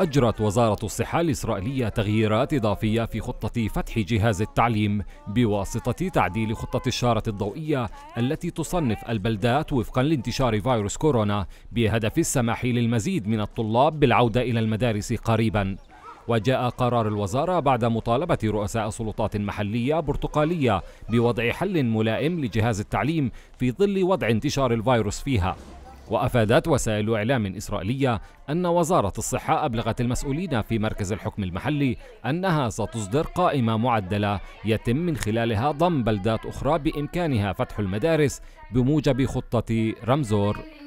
أجرت وزارة الصحة الإسرائيلية تغييرات إضافية في خطة فتح جهاز التعليم بواسطة تعديل خطة الشارة الضوئية التي تصنف البلدات وفقا لانتشار فيروس كورونا بهدف السماح للمزيد من الطلاب بالعودة إلى المدارس قريباً. وجاء قرار الوزارة بعد مطالبة رؤساء سلطات محلية برتقالية بوضع حل ملائم لجهاز التعليم في ظل وضع انتشار الفيروس فيها. وأفادت وسائل إعلام إسرائيلية أن وزارة الصحة أبلغت المسؤولين في مركز الحكم المحلي أنها ستصدر قائمة معدلة يتم من خلالها ضم بلدات أخرى بإمكانها فتح المدارس بموجب خطة رمزور